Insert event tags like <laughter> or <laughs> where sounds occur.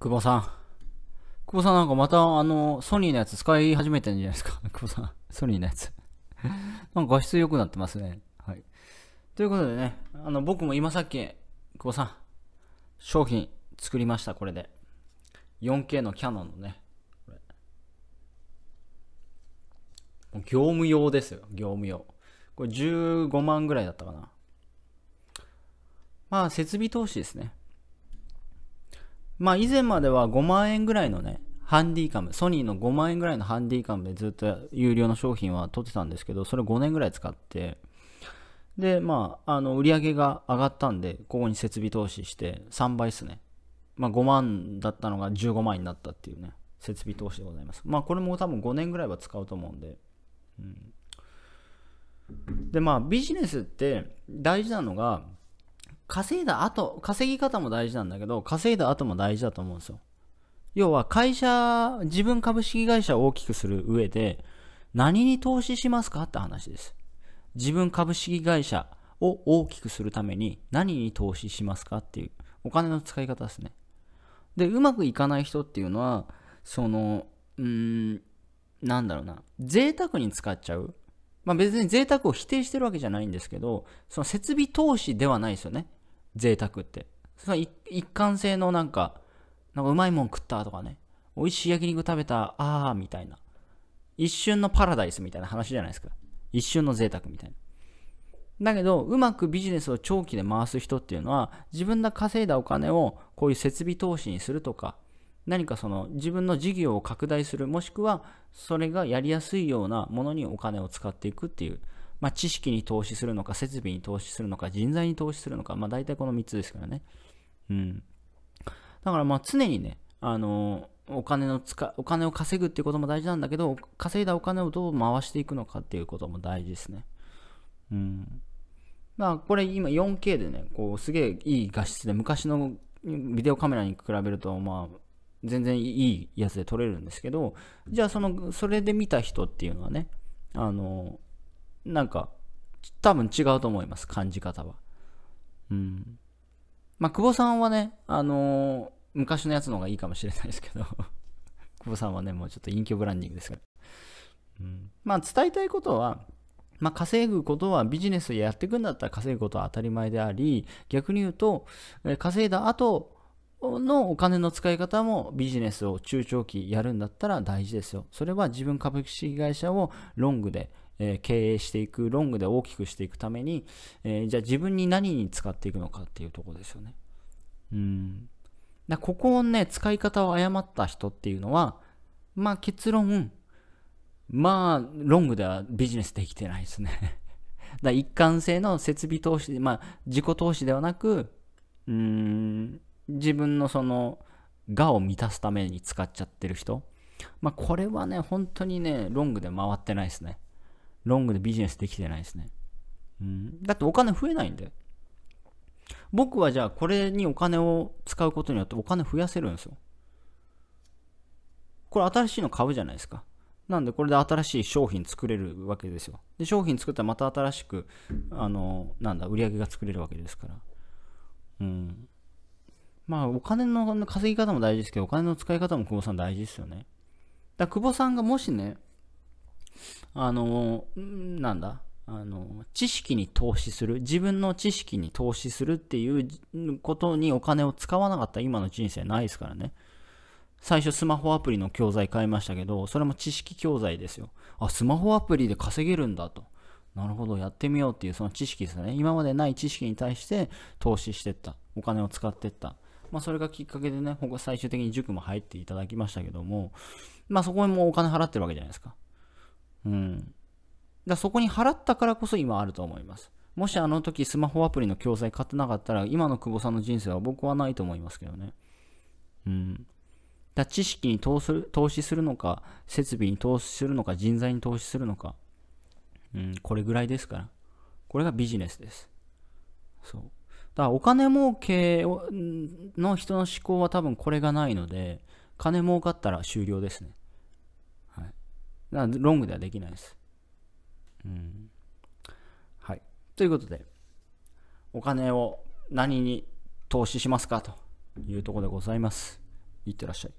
久保さん。久保さんなんかまたあの、ソニーのやつ使い始めてるんじゃないですか。<laughs> 久保さん。ソニーのやつ。なんか画質良くなってますね。はい。ということでね、あの、僕も今さっき、久保さん、商品作りました、これで。4K のキャノンのね。これ業務用ですよ、業務用。これ15万ぐらいだったかな。まあ、設備投資ですね。まあ以前までは5万円ぐらいのね、ハンディカム、ソニーの5万円ぐらいのハンディカムでずっと有料の商品は取ってたんですけど、それ5年ぐらい使って、で、まあ、あの、売り上げが上がったんで、ここに設備投資して3倍ですね。まあ、5万だったのが15万になったっていうね、設備投資でございます。まあ、これも多分5年ぐらいは使うと思うんで。うん、で、まあ、ビジネスって大事なのが、稼いだ後、稼ぎ方も大事なんだけど、稼いだ後も大事だと思うんですよ。要は会社、自分株式会社を大きくする上で、何に投資しますかって話です。自分株式会社を大きくするために何に投資しますかっていう、お金の使い方ですね。で、うまくいかない人っていうのは、その、うーん、なんだろうな、贅沢に使っちゃう。まあ別に贅沢を否定してるわけじゃないんですけど、その設備投資ではないですよね。贅沢ってその一貫性のなんかなんかうまいもん食ったとかね美味しい焼肉食べたあーみたいな一瞬のパラダイスみたいな話じゃないですか一瞬の贅沢みたいなだけどうまくビジネスを長期で回す人っていうのは自分が稼いだお金をこういう設備投資にするとか何かその自分の事業を拡大するもしくはそれがやりやすいようなものにお金を使っていくっていうまあ、知識に投資するのか、設備に投資するのか、人材に投資するのか、まあ、大体この3つですからね。うん。だからまあ常にね、あのお金の使お金を稼ぐっていうことも大事なんだけど、稼いだお金をどう回していくのかっていうことも大事ですね。うん。まあ、これ今 4K でね、こう、すげえいい画質で、昔のビデオカメラに比べると、まあ、全然いいやつで撮れるんですけど、じゃあその、それで見た人っていうのはね、あの、なんか、多分違うと思います、感じ方は。うん。まあ、久保さんはね、あのー、昔のやつの方がいいかもしれないですけど <laughs> 久保さんはね、もうちょっと隠居ブランディングですから。うん、まあ、伝えたいことは、まあ、稼ぐことはビジネスやっていくんだったら稼ぐことは当たり前であり、逆に言うと、稼いだ後、のお金の使い方もビジネスを中長期やるんだったら大事ですよ。それは自分株式会社をロングで、えー、経営していく、ロングで大きくしていくために、えー、じゃあ自分に何に使っていくのかっていうところですよね。うん。だここをね、使い方を誤った人っていうのは、まあ結論、まあ、ロングではビジネスできてないですね <laughs> だ一貫性の設備投資、まあ、自己投資ではなく、うーん、自分のそのがを満たすために使っちゃってる人、まあ、これはね、本当にね、ロングで回ってないですね。ロングでビジネスできてないですね。うん、だってお金増えないんで。僕はじゃあこれにお金を使うことによってお金増やせるんですよ。これ新しいの買うじゃないですか。なんでこれで新しい商品作れるわけですよ。で、商品作ったらまた新しく、あの、なんだ、売り上げが作れるわけですから。うん。まあお金の稼ぎ方も大事ですけど、お金の使い方も久保さん大事ですよね。だ久保さんがもしね、あの、なんだ、あの、知識に投資する、自分の知識に投資するっていうことにお金を使わなかった今の人生ないですからね。最初スマホアプリの教材買いましたけど、それも知識教材ですよ。あ、スマホアプリで稼げるんだと。なるほど、やってみようっていうその知識ですね。今までない知識に対して投資してった。お金を使ってった。まあ、それがきっかけでね、僕は最終的に塾も入っていただきましたけども、まあ、そこにもうお金払ってるわけじゃないですか。うん。だそこに払ったからこそ今あると思います。もしあの時スマホアプリの教材買ってなかったら、今の久保さんの人生は僕はないと思いますけどね。うん。だ知識に投資するのか、設備に投資するのか、人材に投資するのか、うん、これぐらいですから。これがビジネスです。そう。だからお金儲けの人の思考は多分これがないので、金儲かったら終了ですね。はい。だからロングではできないです。うん。はい。ということで、お金を何に投資しますかというところでございます。いってらっしゃい。